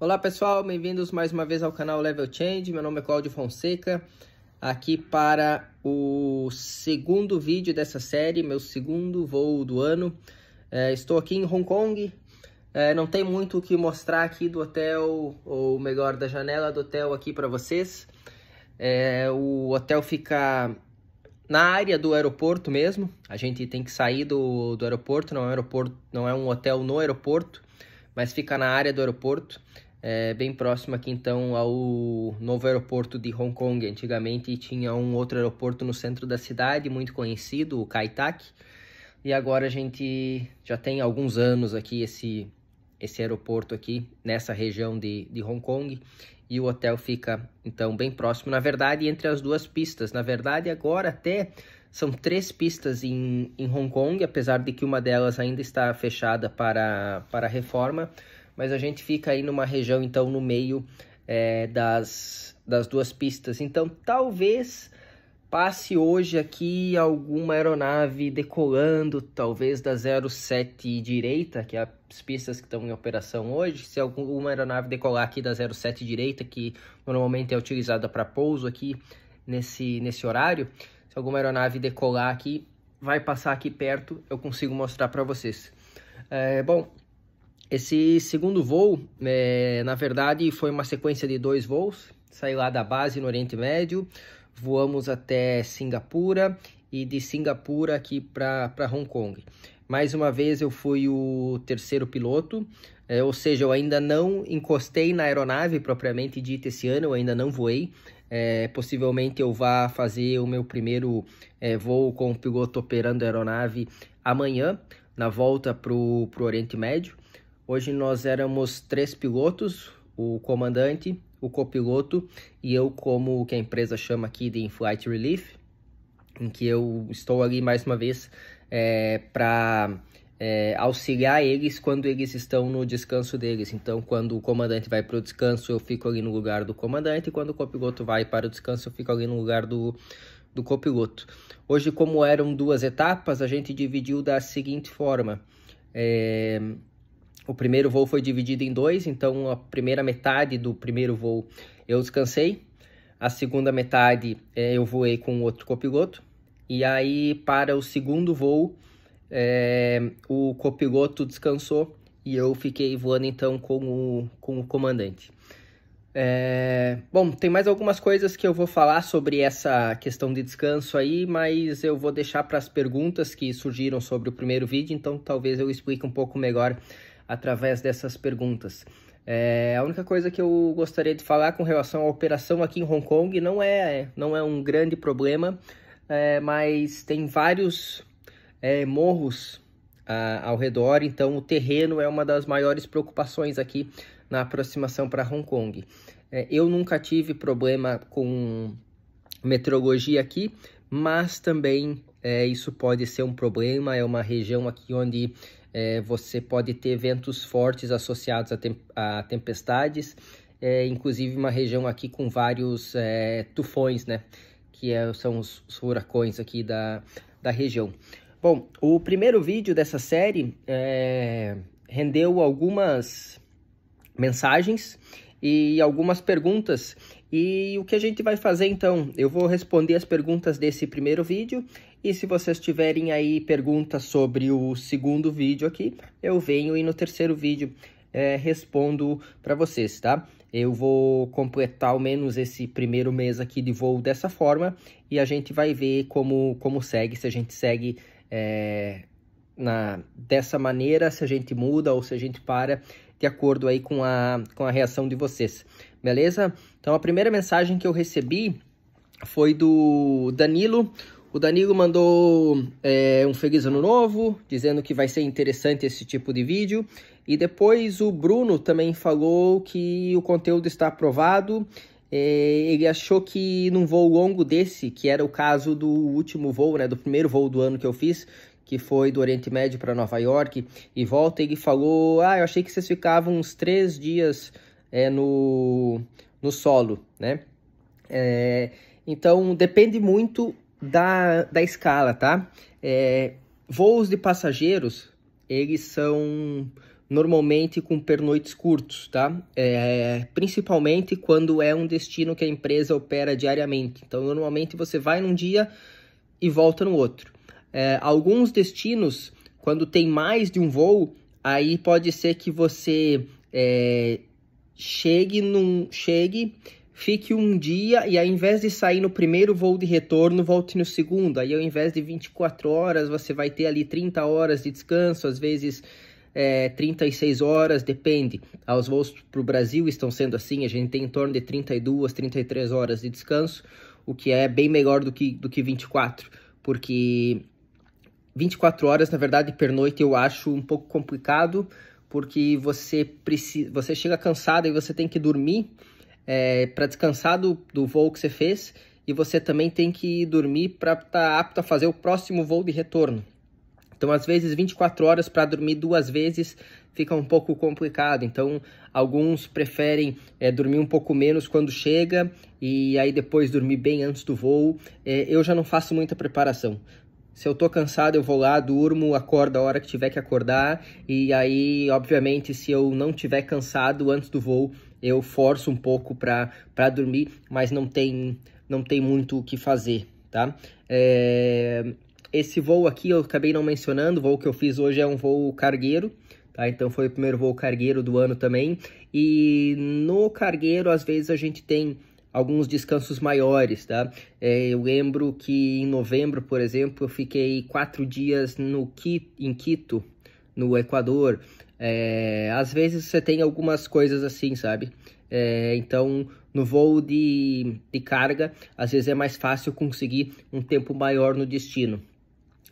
Olá pessoal, bem-vindos mais uma vez ao canal Level Change. Meu nome é Claudio Fonseca, aqui para o segundo vídeo dessa série, meu segundo voo do ano. É, estou aqui em Hong Kong, é, não tem muito o que mostrar aqui do hotel, ou melhor, da janela do hotel aqui para vocês. É, o hotel fica na área do aeroporto mesmo, a gente tem que sair do, do aeroporto, não é, aeroporto, não é um hotel no aeroporto, mas fica na área do aeroporto é bem próximo aqui então ao novo aeroporto de Hong Kong. Antigamente tinha um outro aeroporto no centro da cidade, muito conhecido, o Kai Tak. E agora a gente já tem alguns anos aqui esse esse aeroporto aqui nessa região de, de Hong Kong e o hotel fica então bem próximo, na verdade, entre as duas pistas. Na verdade, agora até são três pistas em, em Hong Kong, apesar de que uma delas ainda está fechada para, para reforma mas a gente fica aí numa região, então, no meio é, das, das duas pistas. Então, talvez passe hoje aqui alguma aeronave decolando, talvez da 07 direita, que é as pistas que estão em operação hoje, se alguma aeronave decolar aqui da 07 direita, que normalmente é utilizada para pouso aqui nesse, nesse horário, se alguma aeronave decolar aqui, vai passar aqui perto, eu consigo mostrar para vocês. É, bom, esse segundo voo, é, na verdade, foi uma sequência de dois voos. Saí lá da base no Oriente Médio, voamos até Singapura e de Singapura aqui para Hong Kong. Mais uma vez eu fui o terceiro piloto, é, ou seja, eu ainda não encostei na aeronave propriamente dita esse ano, eu ainda não voei. É, possivelmente eu vá fazer o meu primeiro é, voo com o piloto operando a aeronave amanhã, na volta para o Oriente Médio. Hoje nós éramos três pilotos, o comandante, o copiloto e eu como o que a empresa chama aqui de in-flight relief, em que eu estou ali mais uma vez é, para é, auxiliar eles quando eles estão no descanso deles. Então, quando o comandante vai para o descanso, eu fico ali no lugar do comandante, e quando o copiloto vai para o descanso, eu fico ali no lugar do, do copiloto. Hoje, como eram duas etapas, a gente dividiu da seguinte forma. É, o primeiro voo foi dividido em dois, então a primeira metade do primeiro voo eu descansei, a segunda metade é, eu voei com outro copiloto, e aí para o segundo voo é, o copiloto descansou e eu fiquei voando então com o, com o comandante. É, bom, tem mais algumas coisas que eu vou falar sobre essa questão de descanso aí, mas eu vou deixar para as perguntas que surgiram sobre o primeiro vídeo, então talvez eu explique um pouco melhor através dessas perguntas. É, a única coisa que eu gostaria de falar com relação à operação aqui em Hong Kong não é, não é um grande problema, é, mas tem vários é, morros a, ao redor, então o terreno é uma das maiores preocupações aqui na aproximação para Hong Kong. É, eu nunca tive problema com meteorologia aqui, mas também é, isso pode ser um problema. É uma região aqui onde é, você pode ter ventos fortes associados a, tem a tempestades, é, inclusive uma região aqui com vários é, tufões, né? Que é, são os, os furacões aqui da, da região. Bom, o primeiro vídeo dessa série é, rendeu algumas mensagens e algumas perguntas. E o que a gente vai fazer então? Eu vou responder as perguntas desse primeiro vídeo e se vocês tiverem aí perguntas sobre o segundo vídeo aqui, eu venho e no terceiro vídeo é, respondo para vocês, tá? Eu vou completar ao menos esse primeiro mês aqui de voo dessa forma e a gente vai ver como, como segue, se a gente segue é, na, dessa maneira, se a gente muda ou se a gente para de acordo aí com a, com a reação de vocês, beleza? Então a primeira mensagem que eu recebi foi do Danilo o Danilo mandou é, um feliz ano novo, dizendo que vai ser interessante esse tipo de vídeo. E depois o Bruno também falou que o conteúdo está aprovado. É, ele achou que num voo longo desse, que era o caso do último voo, né, do primeiro voo do ano que eu fiz, que foi do Oriente Médio para Nova York e volta, ele falou: Ah, eu achei que vocês ficavam uns três dias é, no, no solo, né? É, então depende muito da, da escala, tá? É, voos de passageiros, eles são normalmente com pernoites curtos, tá? É, principalmente quando é um destino que a empresa opera diariamente. Então, normalmente você vai num dia e volta no outro. É, alguns destinos, quando tem mais de um voo, aí pode ser que você é, chegue num chegue fique um dia e ao invés de sair no primeiro voo de retorno, volte no segundo. Aí ao invés de 24 horas, você vai ter ali 30 horas de descanso, às vezes é, 36 horas, depende. Os voos para o Brasil estão sendo assim, a gente tem em torno de 32, 33 horas de descanso, o que é bem melhor do que, do que 24, porque 24 horas, na verdade, pernoite eu acho um pouco complicado, porque você, precisa, você chega cansado e você tem que dormir, é, para descansar do, do voo que você fez e você também tem que dormir para estar tá apto a fazer o próximo voo de retorno. Então, às vezes, 24 horas para dormir duas vezes fica um pouco complicado. Então, alguns preferem é, dormir um pouco menos quando chega e aí depois dormir bem antes do voo. É, eu já não faço muita preparação. Se eu tô cansado, eu vou lá, durmo, acordo a hora que tiver que acordar. E aí, obviamente, se eu não tiver cansado antes do voo, eu forço um pouco para dormir, mas não tem, não tem muito o que fazer, tá? É, esse voo aqui eu acabei não mencionando, o voo que eu fiz hoje é um voo cargueiro, tá? Então foi o primeiro voo cargueiro do ano também. E no cargueiro, às vezes, a gente tem alguns descansos maiores, tá? É, eu lembro que em novembro, por exemplo, eu fiquei quatro dias no em Quito, no Equador. É, às vezes você tem algumas coisas assim, sabe? É, então, no voo de, de carga, às vezes é mais fácil conseguir um tempo maior no destino.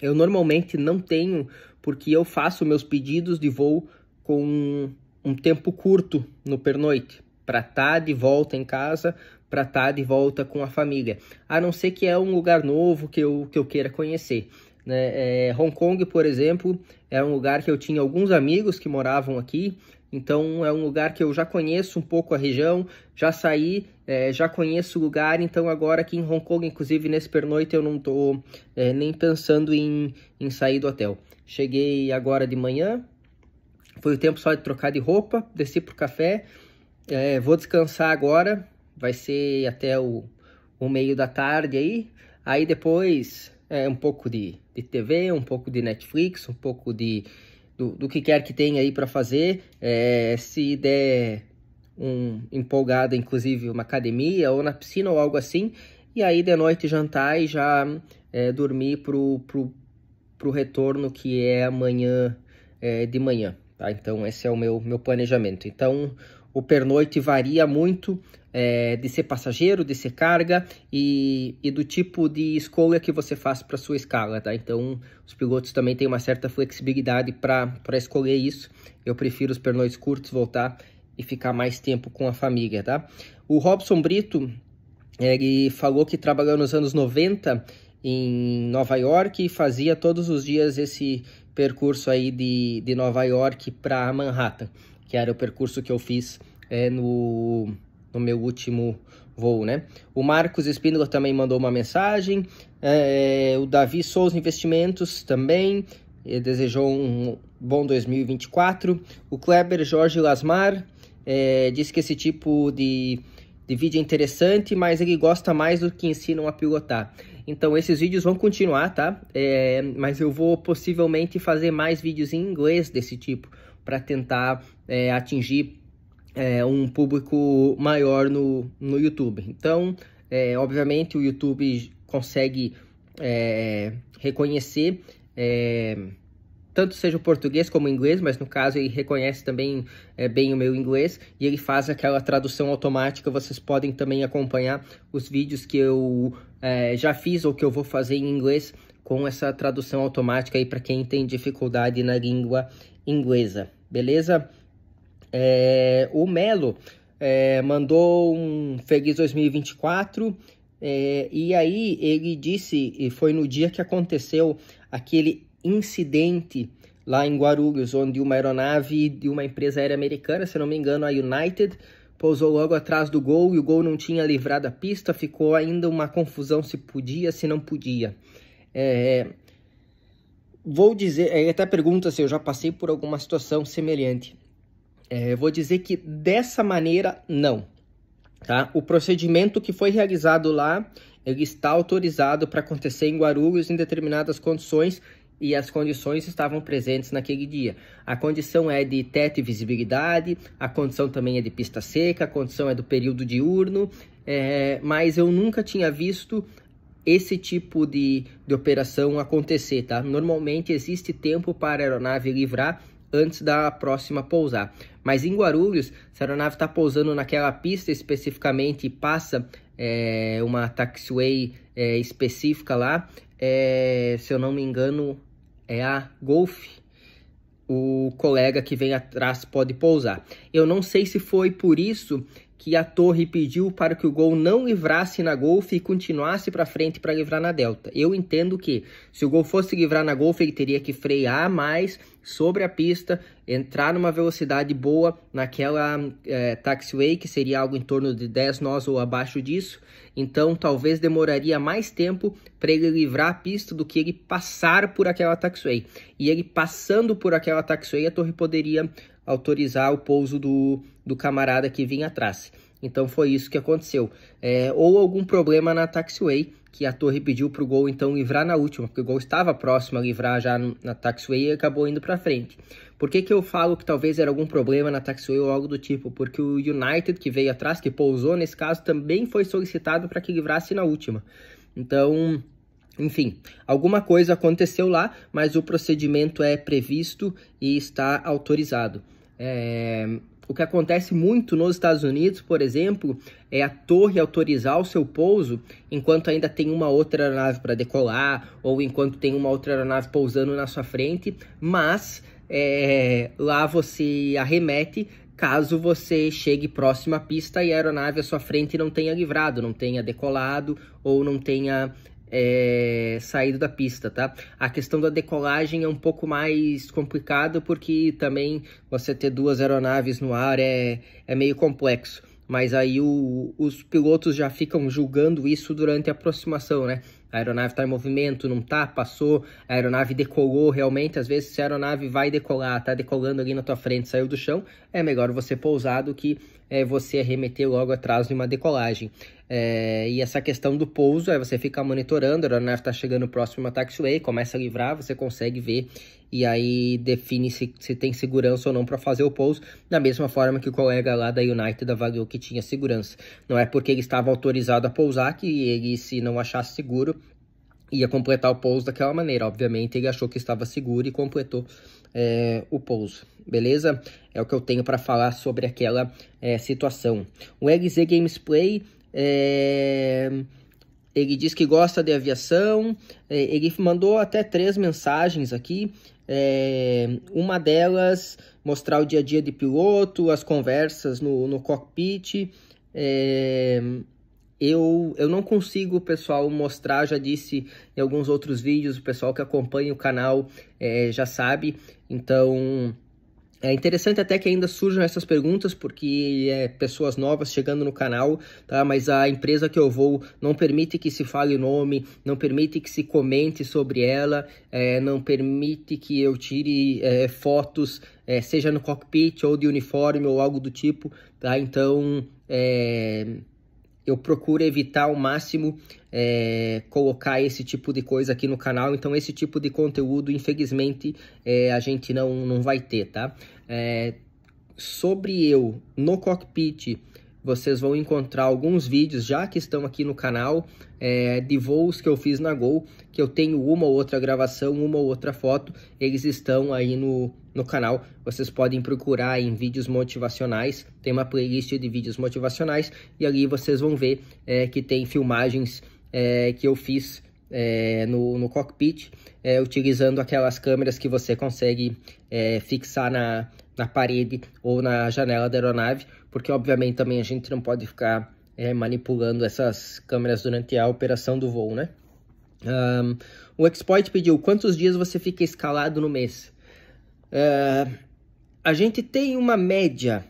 Eu normalmente não tenho, porque eu faço meus pedidos de voo com um tempo curto no pernoite, para estar tá de volta em casa, para estar tá de volta com a família, a não ser que é um lugar novo que eu, que eu queira conhecer. Né? É, Hong Kong, por exemplo, é um lugar que eu tinha alguns amigos que moravam aqui, então é um lugar que eu já conheço um pouco a região, já saí, é, já conheço o lugar, então agora aqui em Hong Kong, inclusive nesse pernoite, eu não estou é, nem pensando em, em sair do hotel. Cheguei agora de manhã, foi o tempo só de trocar de roupa, desci pro café, é, vou descansar agora, vai ser até o, o meio da tarde aí, aí depois é, um pouco de, de TV, um pouco de Netflix, um pouco de do, do que quer que tenha aí para fazer. É, se der um empolgado, inclusive uma academia ou na piscina ou algo assim, e aí de noite jantar e já é, dormir pro, pro, pro retorno que é amanhã é, de manhã. Tá? Então esse é o meu, meu planejamento. Então o pernoite varia muito é, de ser passageiro, de ser carga e, e do tipo de escolha que você faz para sua escala, tá? Então, os pilotos também têm uma certa flexibilidade para escolher isso. Eu prefiro os pernoites curtos, voltar e ficar mais tempo com a família, tá? O Robson Brito, ele falou que trabalhou nos anos 90 em Nova York e fazia todos os dias esse percurso aí de, de Nova York para Manhattan que era o percurso que eu fiz é, no, no meu último voo, né? O Marcos Espíndola também mandou uma mensagem, é, o Davi Souza Investimentos também desejou um bom 2024. O Kleber Jorge Lasmar é, disse que esse tipo de, de vídeo é interessante, mas ele gosta mais do que ensinam a pilotar. Então esses vídeos vão continuar, tá? É, mas eu vou possivelmente fazer mais vídeos em inglês desse tipo para tentar é, atingir é, um público maior no, no YouTube. Então, é, obviamente, o YouTube consegue é, reconhecer é, tanto seja o português como o inglês, mas no caso ele reconhece também é, bem o meu inglês e ele faz aquela tradução automática. Vocês podem também acompanhar os vídeos que eu é, já fiz ou que eu vou fazer em inglês com essa tradução automática aí para quem tem dificuldade na língua inglesa beleza? É, o Melo é, mandou um Feliz 2024 é, e aí ele disse, e foi no dia que aconteceu aquele incidente lá em Guarulhos, onde uma aeronave de uma empresa aérea americana, se não me engano, a United, pousou logo atrás do gol e o gol não tinha livrado a pista, ficou ainda uma confusão se podia, se não podia. É, vou dizer, é, até pergunta assim, se eu já passei por alguma situação semelhante. É, vou dizer que dessa maneira, não. Tá? O procedimento que foi realizado lá, ele está autorizado para acontecer em Guarulhos em determinadas condições e as condições estavam presentes naquele dia. A condição é de teto e visibilidade, a condição também é de pista seca, a condição é do período diurno, é, mas eu nunca tinha visto esse tipo de, de operação acontecer, tá? Normalmente existe tempo para a aeronave livrar antes da próxima pousar. Mas em Guarulhos, se a aeronave está pousando naquela pista especificamente e passa é, uma taxiway é, específica lá, é, se eu não me engano, é a Golf. O colega que vem atrás pode pousar. Eu não sei se foi por isso que a torre pediu para que o gol não livrasse na Golf e continuasse para frente para livrar na delta. Eu entendo que se o gol fosse livrar na Golf ele teria que frear mais sobre a pista, entrar numa velocidade boa naquela é, taxiway, que seria algo em torno de 10 nós ou abaixo disso. Então, talvez demoraria mais tempo para ele livrar a pista do que ele passar por aquela taxiway. E ele passando por aquela taxiway, a torre poderia autorizar o pouso do, do camarada que vinha atrás. Então foi isso que aconteceu. É, ou algum problema na taxiway, que a torre pediu para o gol então livrar na última, porque o gol estava próximo a livrar já na taxiway e acabou indo para frente. Por que, que eu falo que talvez era algum problema na taxiway ou algo do tipo? Porque o United, que veio atrás, que pousou nesse caso, também foi solicitado para que livrasse na última. Então, enfim, alguma coisa aconteceu lá, mas o procedimento é previsto e está autorizado. É, o que acontece muito nos Estados Unidos, por exemplo, é a torre autorizar o seu pouso enquanto ainda tem uma outra aeronave para decolar ou enquanto tem uma outra aeronave pousando na sua frente, mas é, lá você arremete caso você chegue próximo à pista e a aeronave à sua frente não tenha livrado, não tenha decolado ou não tenha é, saído da pista, tá? A questão da decolagem é um pouco mais complicado porque também você ter duas aeronaves no ar é, é meio complexo. Mas aí o, os pilotos já ficam julgando isso durante a aproximação, né? A aeronave está em movimento, não tá, passou, a aeronave decolou realmente. Às vezes, se a aeronave vai decolar, tá decolando ali na tua frente, saiu do chão, é melhor você pousar do que é, você arremeter logo atrás de uma decolagem. É, e essa questão do pouso, aí é você fica monitorando, a aeronave está chegando próximo a taxiway, começa a livrar, você consegue ver e aí define se, se tem segurança ou não para fazer o pouso, da mesma forma que o colega lá da United avaliou que tinha segurança. Não é porque ele estava autorizado a pousar que ele, se não achasse seguro, ia completar o pouso daquela maneira. Obviamente, ele achou que estava seguro e completou é, o pouso, beleza? É o que eu tenho para falar sobre aquela é, situação. O LZ Gamesplay é... Ele diz que gosta de aviação. É, ele mandou até três mensagens aqui. É, uma delas mostrar o dia a dia de piloto, as conversas no, no cockpit. É, eu, eu não consigo, pessoal, mostrar, já disse em alguns outros vídeos, o pessoal que acompanha o canal é, já sabe, então... É interessante até que ainda surjam essas perguntas, porque é pessoas novas chegando no canal, tá? Mas a empresa que eu vou não permite que se fale o nome, não permite que se comente sobre ela, é, não permite que eu tire é, fotos, é, seja no cockpit ou de uniforme ou algo do tipo, tá? Então, é, eu procuro evitar ao máximo é, colocar esse tipo de coisa aqui no canal. Então, esse tipo de conteúdo, infelizmente, é, a gente não, não vai ter, tá? É, sobre eu no cockpit vocês vão encontrar alguns vídeos já que estão aqui no canal é, de voos que eu fiz na Gol, que eu tenho uma ou outra gravação, uma ou outra foto, eles estão aí no, no canal. Vocês podem procurar em vídeos motivacionais, tem uma playlist de vídeos motivacionais e ali vocês vão ver é, que tem filmagens é, que eu fiz é, no, no, cockpit, é, utilizando aquelas câmeras que você consegue é, fixar na, na parede ou na janela da aeronave, porque obviamente também a gente não pode ficar é, manipulando essas câmeras durante a operação do voo, né? Um, o Exploit pediu quantos dias você fica escalado no mês? Uh, a gente tem uma média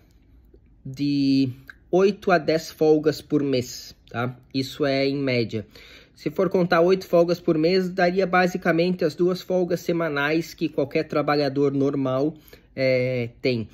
de 8 a 10 folgas por mês, tá? Isso é em média. Se for contar 8 folgas por mês, daria basicamente as duas folgas semanais que qualquer trabalhador normal é, tem.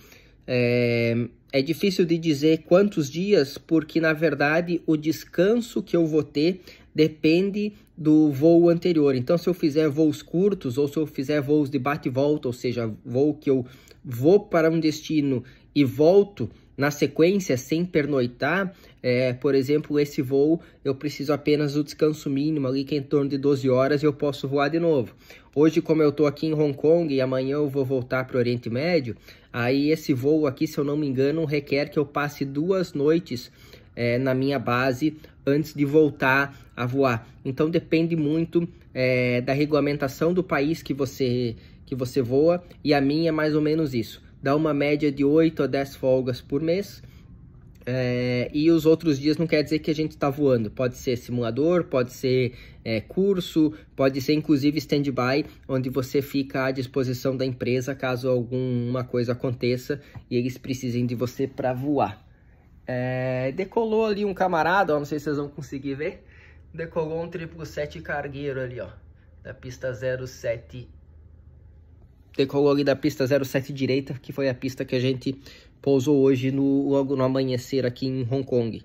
É, é difícil de dizer quantos dias, porque na verdade o descanso que eu vou ter depende do voo anterior. Então, se eu fizer voos curtos ou se eu fizer voos de bate e volta, ou seja, voo que eu vou para um destino e volto, na sequência, sem pernoitar, é, por exemplo, esse voo eu preciso apenas do descanso mínimo ali, que é em torno de 12 horas, e eu posso voar de novo. Hoje, como eu estou aqui em Hong Kong e amanhã eu vou voltar para o Oriente Médio, aí esse voo aqui, se eu não me engano, requer que eu passe duas noites é, na minha base antes de voltar a voar. Então depende muito é, da regulamentação do país que você que você voa e a minha é mais ou menos isso dá uma média de 8 a 10 folgas por mês. É, e os outros dias não quer dizer que a gente está voando. Pode ser simulador, pode ser é, curso, pode ser inclusive stand-by, onde você fica à disposição da empresa caso alguma coisa aconteça e eles precisem de você para voar. É, decolou ali um camarada, ó, não sei se vocês vão conseguir ver. Decolou um 777 cargueiro ali, ó, da pista 07 decolou ali da pista 07 direita, que foi a pista que a gente pousou hoje no, logo no amanhecer aqui em Hong Kong.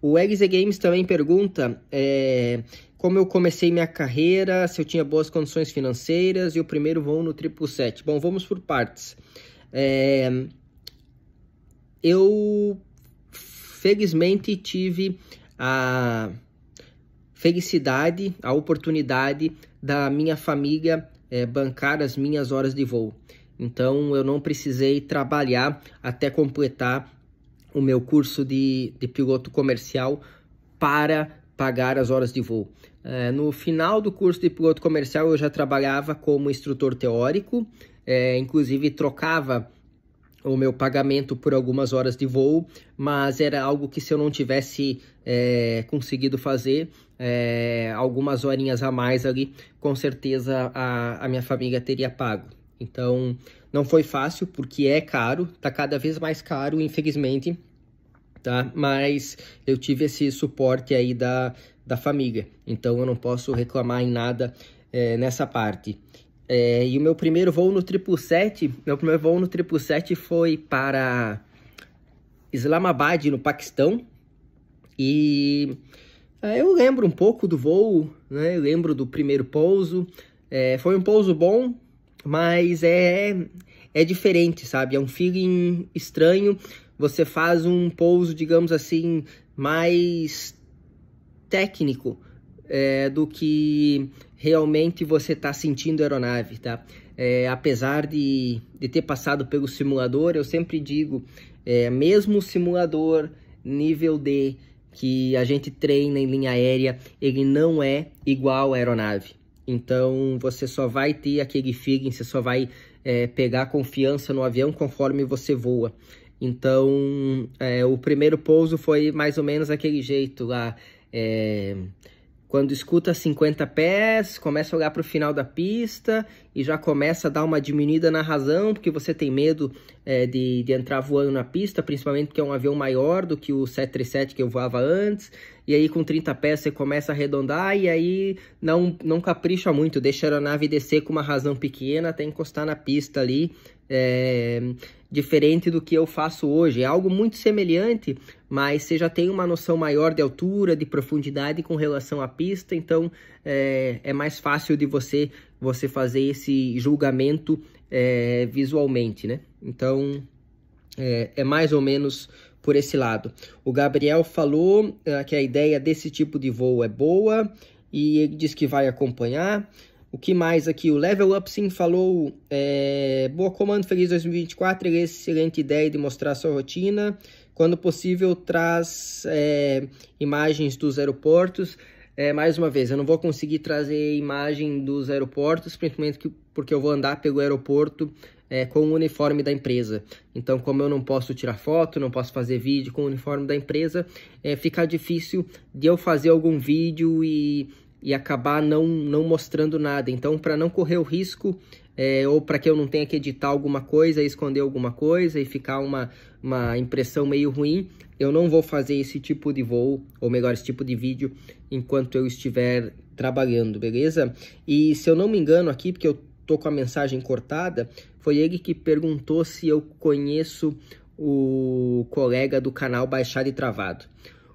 O Eggs Games também pergunta é, como eu comecei minha carreira, se eu tinha boas condições financeiras e o primeiro voo no 777. Bom, vamos por partes. É, eu felizmente tive a felicidade, a oportunidade da minha família é, bancar as minhas horas de voo. Então eu não precisei trabalhar até completar o meu curso de, de piloto comercial para pagar as horas de voo. É, no final do curso de piloto comercial eu já trabalhava como instrutor teórico, é, inclusive trocava o meu pagamento por algumas horas de voo, mas era algo que se eu não tivesse é, conseguido fazer é, algumas horinhas a mais ali, com certeza a, a minha família teria pago. Então não foi fácil porque é caro, tá cada vez mais caro, infelizmente, tá? Mas eu tive esse suporte aí da, da família, então eu não posso reclamar em nada é, nessa parte. É, e o meu primeiro voo no 777, meu primeiro voo no 777 foi para Islamabad, no Paquistão. E é, eu lembro um pouco do voo, né? Eu lembro do primeiro pouso. É, foi um pouso bom, mas é, é, é diferente, sabe? É um feeling estranho. Você faz um pouso, digamos assim, mais técnico é, do que realmente você está sentindo a aeronave, tá? É, apesar de, de ter passado pelo simulador, eu sempre digo, é, mesmo o simulador nível D que a gente treina em linha aérea, ele não é igual à aeronave. Então você só vai ter aquele feeling, você só vai é, pegar confiança no avião conforme você voa. Então é, o primeiro pouso foi mais ou menos aquele jeito lá. É, quando escuta 50 pés, começa a olhar para o final da pista e já começa a dar uma diminuída na razão, porque você tem medo é, de, de entrar voando na pista, principalmente porque é um avião maior do que o 737 que eu voava antes. E aí com 30 pés você começa a arredondar e aí não, não capricha muito, deixa a aeronave descer com uma razão pequena até encostar na pista ali. É, diferente do que eu faço hoje. É algo muito semelhante, mas você já tem uma noção maior de altura, de profundidade com relação à pista, então é, é mais fácil de você, você fazer esse julgamento é, visualmente, né? Então é, é mais ou menos por esse lado. O Gabriel falou é, que a ideia desse tipo de voo é boa e ele diz que vai acompanhar. O que mais aqui? O Level Up Sim falou: é, Boa comando, feliz 2024, excelente ideia de mostrar sua rotina. Quando possível, traz é, imagens dos aeroportos. É, mais uma vez, eu não vou conseguir trazer imagem dos aeroportos, principalmente que, porque eu vou andar pelo aeroporto é, com o uniforme da empresa. Então, como eu não posso tirar foto, não posso fazer vídeo com o uniforme da empresa, é, fica difícil de eu fazer algum vídeo e e acabar não, não mostrando nada. Então, para não correr o risco é, ou para que eu não tenha que editar alguma coisa, esconder alguma coisa e ficar uma, uma impressão meio ruim, eu não vou fazer esse tipo de voo, ou melhor, esse tipo de vídeo, enquanto eu estiver trabalhando, beleza? E se eu não me engano aqui, porque eu tô com a mensagem cortada, foi ele que perguntou se eu conheço o colega do canal Baixado e Travado.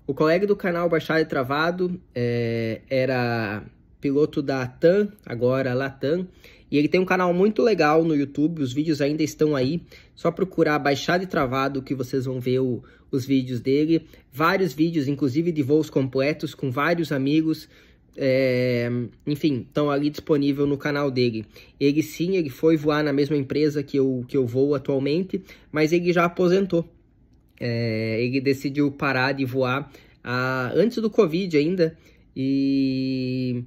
O colega do canal Baixado e Travado é, era piloto da TAM, agora Latam, e ele tem um canal muito legal no YouTube, os vídeos ainda estão aí. Só procurar Baixado e Travado que vocês vão ver o, os vídeos dele. Vários vídeos, inclusive de voos completos, com vários amigos. É, enfim, estão ali disponível no canal dele. Ele sim, ele foi voar na mesma empresa que eu, que eu voo atualmente, mas ele já aposentou. É, ele decidiu parar de voar a, antes do Covid ainda. E,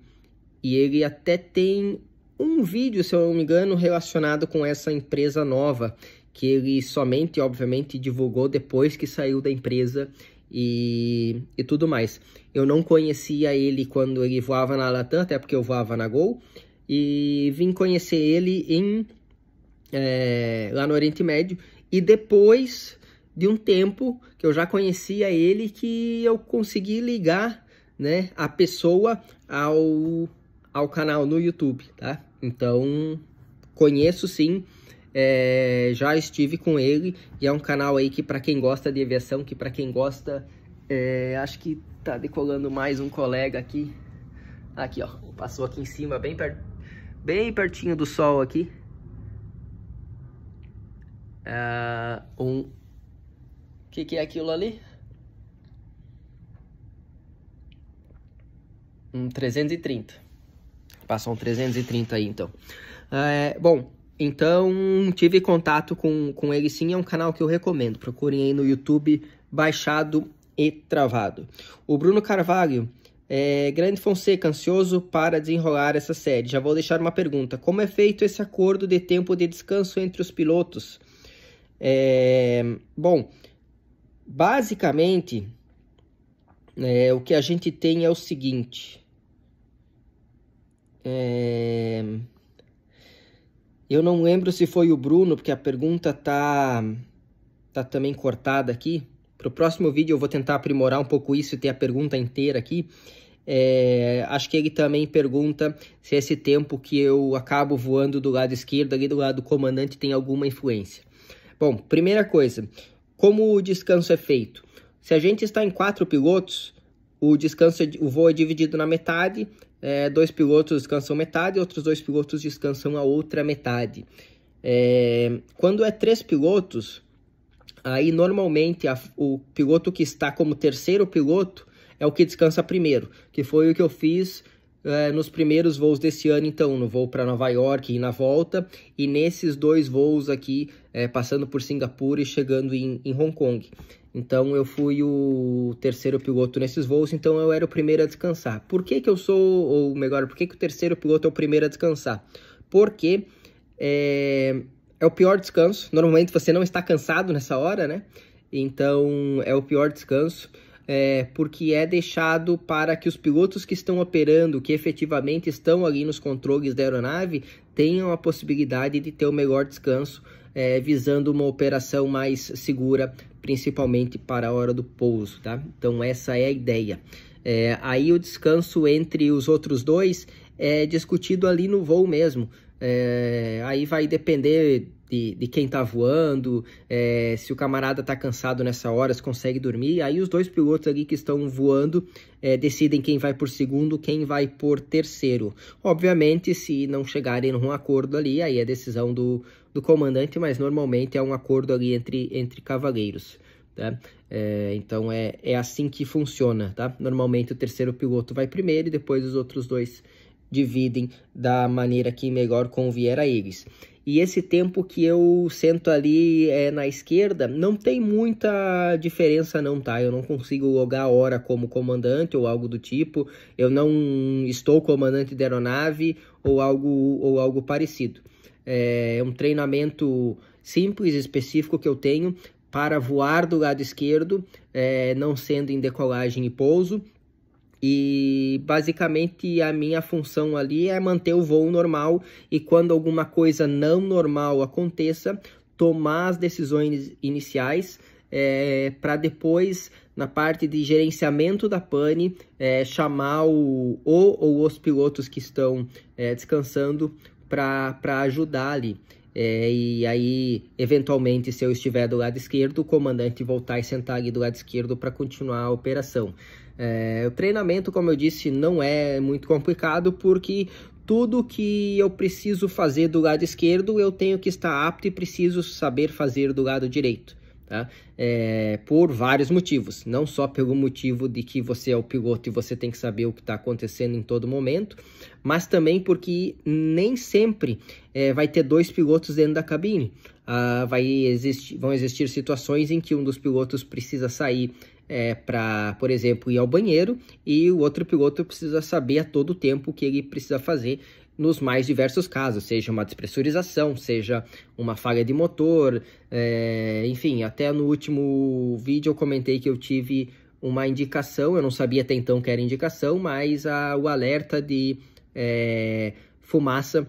e ele até tem um vídeo, se eu não me engano, relacionado com essa empresa nova, que ele somente, obviamente, divulgou depois que saiu da empresa e, e tudo mais. Eu não conhecia ele quando ele voava na Latam, até porque eu voava na Gol, e vim conhecer ele em, é, lá no Oriente Médio. E depois de um tempo que eu já conhecia ele que eu consegui ligar né, a pessoa ao, ao canal no YouTube, tá? Então, conheço sim, é, já estive com ele e é um canal aí que para quem gosta de aviação, que para quem gosta, é, acho que tá decolando mais um colega aqui, aqui ó, passou aqui em cima, bem, per bem pertinho do sol aqui, uh, um o que, que é aquilo ali? Um 330. Passou um 330 aí, então. É, bom, então tive contato com, com ele sim. É um canal que eu recomendo. Procurem aí no YouTube, baixado e travado. O Bruno Carvalho. É, Grande Fonseca, ansioso para desenrolar essa série. Já vou deixar uma pergunta. Como é feito esse acordo de tempo de descanso entre os pilotos? É, bom, Basicamente, é, o que a gente tem é o seguinte. É, eu não lembro se foi o Bruno, porque a pergunta tá, tá também cortada aqui. Para o próximo vídeo eu vou tentar aprimorar um pouco isso e ter a pergunta inteira aqui. É, acho que ele também pergunta se esse tempo que eu acabo voando do lado esquerdo ali do lado do comandante tem alguma influência. Bom, primeira coisa, como o descanso é feito? Se a gente está em quatro pilotos, o descanso, é o voo é dividido na metade. É, dois pilotos descansam metade, outros dois pilotos descansam a outra metade. É, quando é três pilotos, aí normalmente a, o piloto que está como terceiro piloto é o que descansa primeiro, que foi o que eu fiz é, nos primeiros voos desse ano, então, no voo para Nova York e na volta, e nesses dois voos aqui, é, passando por Singapura e chegando em, em Hong Kong. Então eu fui o terceiro piloto nesses voos, então eu era o primeiro a descansar. Por que, que eu sou, ou melhor, por que, que o terceiro piloto é o primeiro a descansar? Porque é, é o pior descanso. Normalmente você não está cansado nessa hora, né? Então é o pior descanso é, porque é deixado para que os pilotos que estão operando, que efetivamente estão ali nos controles da aeronave, tenham a possibilidade de ter o melhor descanso, é, visando uma operação mais segura, principalmente para a hora do pouso, tá? Então essa é a ideia. É, aí o descanso entre os outros dois é discutido ali no voo mesmo. É, aí vai depender de, de quem tá voando, é, se o camarada tá cansado nessa hora, se consegue dormir. Aí os dois pilotos ali que estão voando é, decidem quem vai por segundo, quem vai por terceiro. Obviamente, se não chegarem num acordo ali, aí é decisão do, do comandante, mas normalmente é um acordo ali entre, entre cavaleiros. Tá? É, então é, é assim que funciona, tá? Normalmente o terceiro piloto vai primeiro e depois os outros dois dividem da maneira que melhor convier a eles. E esse tempo que eu sento ali é, na esquerda, não tem muita diferença não, tá? Eu não consigo logar a hora como comandante ou algo do tipo. Eu não estou comandante da aeronave ou algo, ou algo parecido. Eh, é um treinamento simples, específico que eu tenho para voar do lado esquerdo, é, não sendo em decolagem e pouso, e basicamente a minha função ali é manter o voo normal e quando alguma coisa não normal aconteça, tomar as decisões iniciais é, para depois, na parte de gerenciamento da pane, é, chamar o, o, ou os pilotos que estão é, descansando para ajudar ali. É, e aí, eventualmente, se eu estiver do lado esquerdo, o comandante voltar e sentar ali do lado esquerdo para continuar a operação. É, o treinamento, como eu disse, não é muito complicado porque tudo que eu preciso fazer do lado esquerdo eu tenho que estar apto e preciso saber fazer do lado direito. Tá? É, por vários motivos, não só pelo motivo de que você é o piloto e você tem que saber o que está acontecendo em todo momento, mas também porque nem sempre é, vai ter dois pilotos dentro da cabine. Ah, vai existir, vão existir situações em que um dos pilotos precisa sair é, para, por exemplo, ir ao banheiro e o outro piloto precisa saber a todo tempo o que ele precisa fazer nos mais diversos casos, seja uma despressurização, seja uma falha de motor, é, enfim, até no último vídeo eu comentei que eu tive uma indicação, eu não sabia até então que era indicação, mas a, o alerta de é, fumaça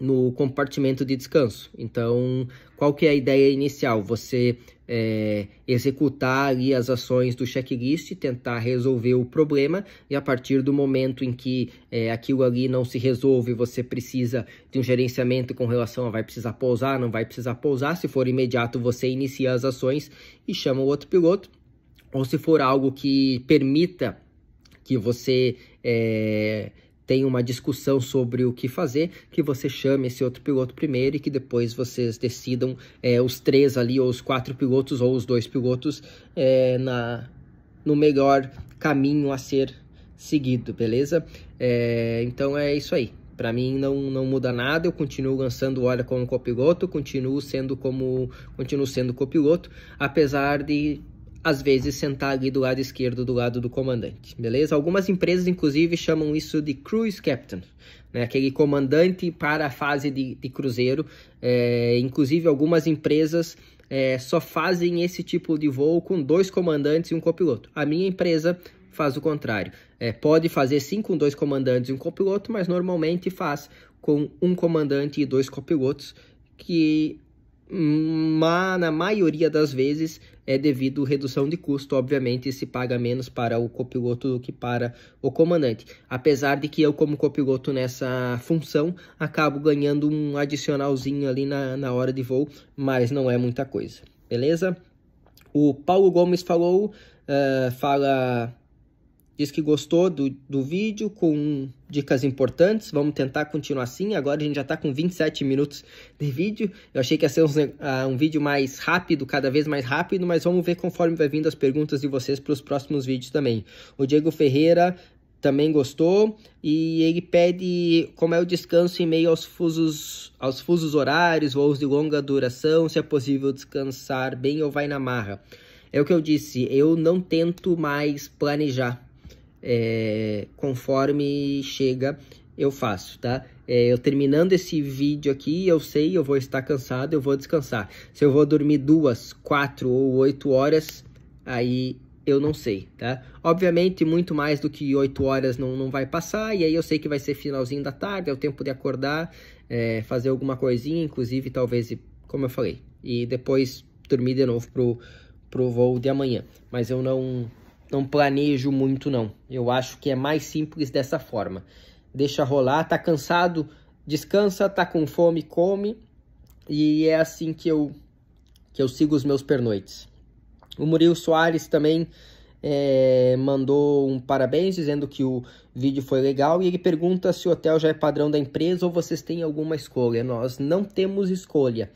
no compartimento de descanso. Então, qual que é a ideia inicial? Você é, executar ali as ações do checklist, tentar resolver o problema, e a partir do momento em que é, aquilo ali não se resolve, você precisa de um gerenciamento com relação a vai precisar pousar, não vai precisar pousar, se for imediato você inicia as ações e chama o outro piloto, ou se for algo que permita que você é, tem uma discussão sobre o que fazer, que você chame esse outro piloto primeiro e que depois vocês decidam é, os três ali, ou os quatro pilotos, ou os dois pilotos, é, na, no melhor caminho a ser seguido, beleza? É, então é isso aí. Para mim não, não muda nada, eu continuo lançando óleo como copiloto, continuo sendo como continuo sendo copiloto, apesar de às vezes sentado ali do lado esquerdo do lado do comandante, beleza? Algumas empresas, inclusive, chamam isso de cruise captain, né? aquele comandante para a fase de, de cruzeiro. É, inclusive, algumas empresas é, só fazem esse tipo de voo com dois comandantes e um copiloto. A minha empresa faz o contrário. É, pode fazer sim com dois comandantes e um copiloto, mas normalmente faz com um comandante e dois copilotos, que hum, na maioria das vezes é devido à redução de custo, obviamente se paga menos para o copiloto do que para o comandante. Apesar de que eu, como copiloto nessa função, acabo ganhando um adicionalzinho ali na, na hora de voo, mas não é muita coisa, beleza? O Paulo Gomes falou, uh, fala Diz que gostou do, do vídeo com dicas importantes. Vamos tentar continuar assim. Agora a gente já está com 27 minutos de vídeo. Eu achei que ia ser ah, um vídeo mais rápido, cada vez mais rápido, mas vamos ver conforme vai vindo as perguntas de vocês para os próximos vídeos também. O Diego Ferreira também gostou e ele pede como é o descanso em meio aos fusos, aos fusos horários, voos de longa duração, se é possível descansar bem ou vai na marra. É o que eu disse, eu não tento mais planejar é, conforme chega eu faço, tá? É, eu terminando esse vídeo aqui, eu sei, eu vou estar cansado, eu vou descansar. Se eu vou dormir duas, quatro ou oito horas, aí eu não sei, tá? Obviamente, muito mais do que oito horas não, não vai passar, e aí eu sei que vai ser finalzinho da tarde, é o tempo de acordar, é, fazer alguma coisinha, inclusive, talvez, como eu falei, e depois dormir de novo pro, pro voo de amanhã. Mas eu não, não planejo muito não. Eu acho que é mais simples dessa forma. Deixa rolar, tá cansado, descansa, tá com fome, come. E é assim que eu que eu sigo os meus pernoites. O Murilo Soares também é, mandou um parabéns dizendo que o vídeo foi legal e ele pergunta se o hotel já é padrão da empresa ou vocês têm alguma escolha. Nós não temos escolha.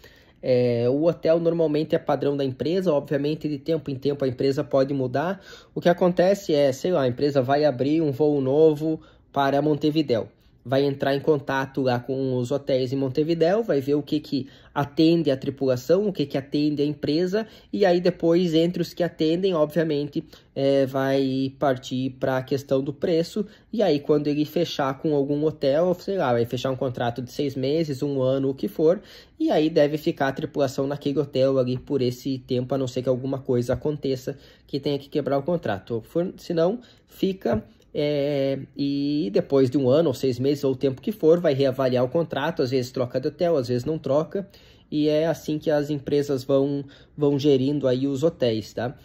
É, o hotel normalmente é padrão da empresa, obviamente de tempo em tempo a empresa pode mudar. O que acontece é, sei lá, a empresa vai abrir um voo novo para Montevidéu vai entrar em contato lá com os hotéis em Montevidéu, vai ver o que, que atende a tripulação, o que, que atende a empresa, e aí depois, entre os que atendem, obviamente, é, vai partir para a questão do preço, e aí quando ele fechar com algum hotel, sei lá, vai fechar um contrato de seis meses, um ano, o que for, e aí deve ficar a tripulação naquele hotel ali por esse tempo, a não ser que alguma coisa aconteça que tenha que quebrar o contrato. Se não, fica é, e depois de um ano ou seis meses ou o tempo que for, vai reavaliar o contrato, às vezes troca de hotel, às vezes não troca, e é assim que as empresas vão, vão gerindo aí os hotéis, tá?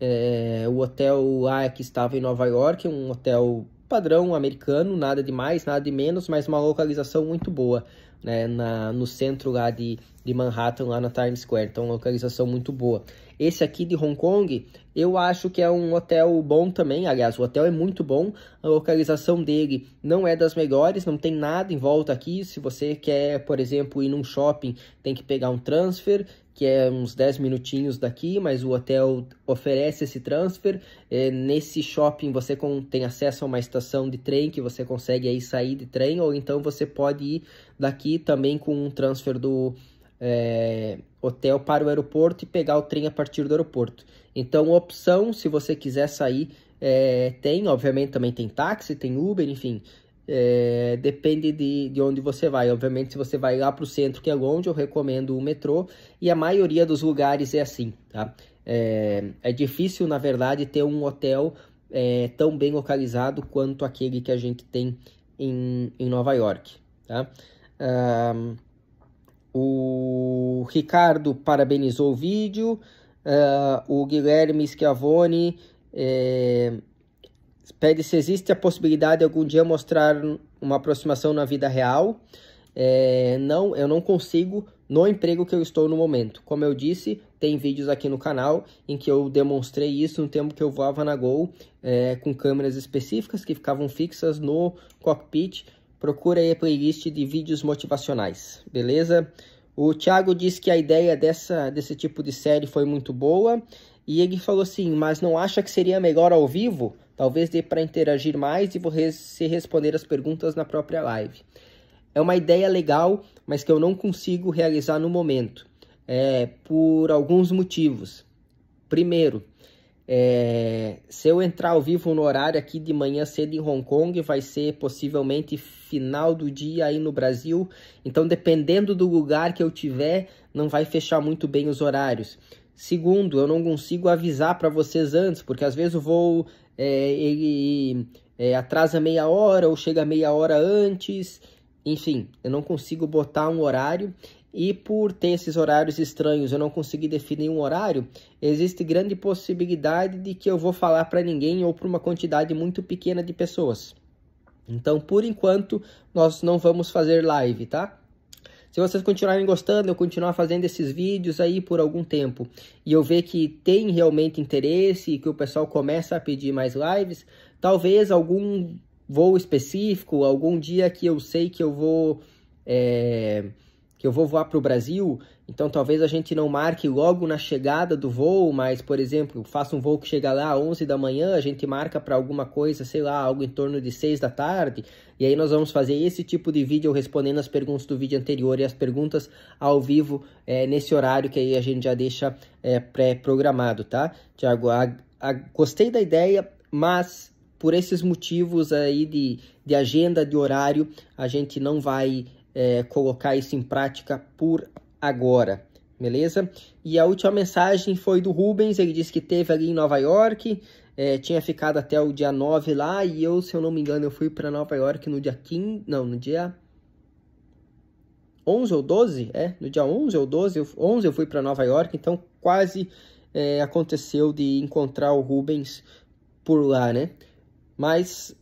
É, o hotel A que estava em Nova York, um hotel padrão americano, nada de mais, nada de menos, mas uma localização muito boa né, na, no centro lá de, de Manhattan, lá na Times Square. Então, localização muito boa. Esse aqui de Hong Kong, eu acho que é um hotel bom também. Aliás, o hotel é muito bom. A localização dele não é das melhores, não tem nada em volta aqui. Se você quer, por exemplo, ir num shopping, tem que pegar um transfer que é uns 10 minutinhos daqui, mas o hotel oferece esse transfer. É, nesse shopping você com, tem acesso a uma estação de trem que você consegue aí sair de trem, ou então você pode ir daqui também com um transfer do é, hotel para o aeroporto e pegar o trem a partir do aeroporto. Então, opção, se você quiser sair, é, tem, obviamente também tem táxi, tem Uber, enfim. É, depende de, de onde você vai. Obviamente, se você vai lá para o centro, que é longe, eu recomendo o metrô. E a maioria dos lugares é assim, tá? É, é difícil, na verdade, ter um hotel é, tão bem localizado quanto aquele que a gente tem em, em Nova York, tá? Um, o Ricardo parabenizou o vídeo. Uh, o Guilherme Schiavone... É, Pede se existe a possibilidade de algum dia mostrar uma aproximação na vida real. É, não, eu não consigo no emprego que eu estou no momento. Como eu disse, tem vídeos aqui no canal em que eu demonstrei isso no tempo que eu voava na Gol é, com câmeras específicas que ficavam fixas no cockpit. Procura aí a playlist de vídeos motivacionais, beleza? O Thiago disse que a ideia dessa, desse tipo de série foi muito boa. E ele falou assim: Mas não acha que seria melhor ao vivo? Talvez dê para interagir mais e você responder as perguntas na própria live. É uma ideia legal, mas que eu não consigo realizar no momento, é, por alguns motivos. Primeiro, é, se eu entrar ao vivo no horário aqui de manhã cedo em Hong Kong, vai ser possivelmente final do dia aí no Brasil. Então, dependendo do lugar que eu tiver, não vai fechar muito bem os horários. Segundo, eu não consigo avisar para vocês antes, porque às vezes o voo é, ele, é, atrasa meia hora ou chega meia hora antes. Enfim, eu não consigo botar um horário e por ter esses horários estranhos, eu não consegui definir um horário, existe grande possibilidade de que eu vou falar para ninguém ou para uma quantidade muito pequena de pessoas. Então, por enquanto, nós não vamos fazer live, tá? Se vocês continuarem gostando, eu continuar fazendo esses vídeos aí por algum tempo e eu ver que tem realmente interesse e que o pessoal começa a pedir mais lives, talvez algum voo específico, algum dia que eu sei que eu vou. É que eu vou voar para o Brasil, então talvez a gente não marque logo na chegada do voo, mas, por exemplo, faça um voo que chega lá às 11 da manhã, a gente marca para alguma coisa, sei lá, algo em torno de 6 da tarde, e aí nós vamos fazer esse tipo de vídeo respondendo as perguntas do vídeo anterior e as perguntas ao vivo é, nesse horário que aí a gente já deixa é, pré-programado, tá? Tiago, gostei da ideia, mas por esses motivos aí de, de agenda, de horário, a gente não vai é, colocar isso em prática por agora, beleza? E a última mensagem foi do Rubens, ele disse que teve ali em Nova York, é, tinha ficado até o dia 9 lá, e eu, se eu não me engano, eu fui para Nova York no dia 15, não, no dia 11 ou 12, é, no dia 11 ou 12, eu, 11 eu fui para Nova York, então quase é, aconteceu de encontrar o Rubens por lá, né? Mas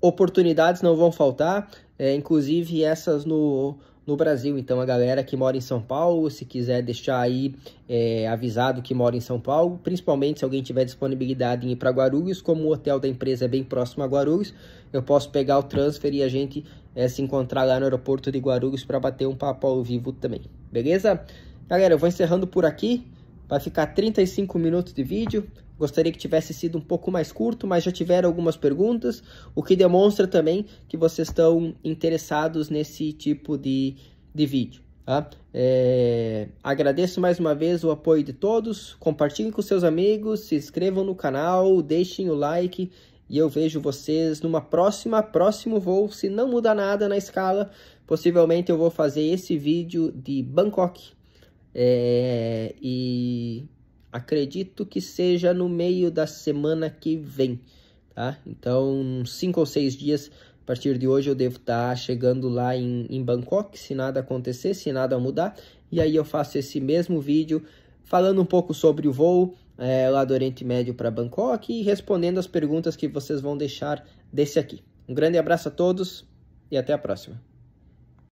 oportunidades não vão faltar é, inclusive essas no, no Brasil. Então a galera que mora em São Paulo, se quiser deixar aí é, avisado que mora em São Paulo, principalmente se alguém tiver disponibilidade em ir para Guarulhos, como o hotel da empresa é bem próximo a Guarulhos, eu posso pegar o transfer e a gente é, se encontrar lá no aeroporto de Guarulhos para bater um papo ao vivo também, beleza? Galera, eu vou encerrando por aqui, vai ficar 35 minutos de vídeo. Gostaria que tivesse sido um pouco mais curto, mas já tiveram algumas perguntas, o que demonstra também que vocês estão interessados nesse tipo de, de vídeo. Tá? É, agradeço mais uma vez o apoio de todos, compartilhem com seus amigos, se inscrevam no canal, deixem o like e eu vejo vocês numa próxima, próximo voo, se não mudar nada na escala, possivelmente eu vou fazer esse vídeo de Bangkok é, e Acredito que seja no meio da semana que vem, tá? Então, cinco ou seis dias a partir de hoje eu devo estar tá chegando lá em, em Bangkok, se nada acontecer, se nada mudar. E aí eu faço esse mesmo vídeo falando um pouco sobre o voo é, lá do Oriente Médio para Bangkok e respondendo as perguntas que vocês vão deixar desse aqui. Um grande abraço a todos e até a próxima.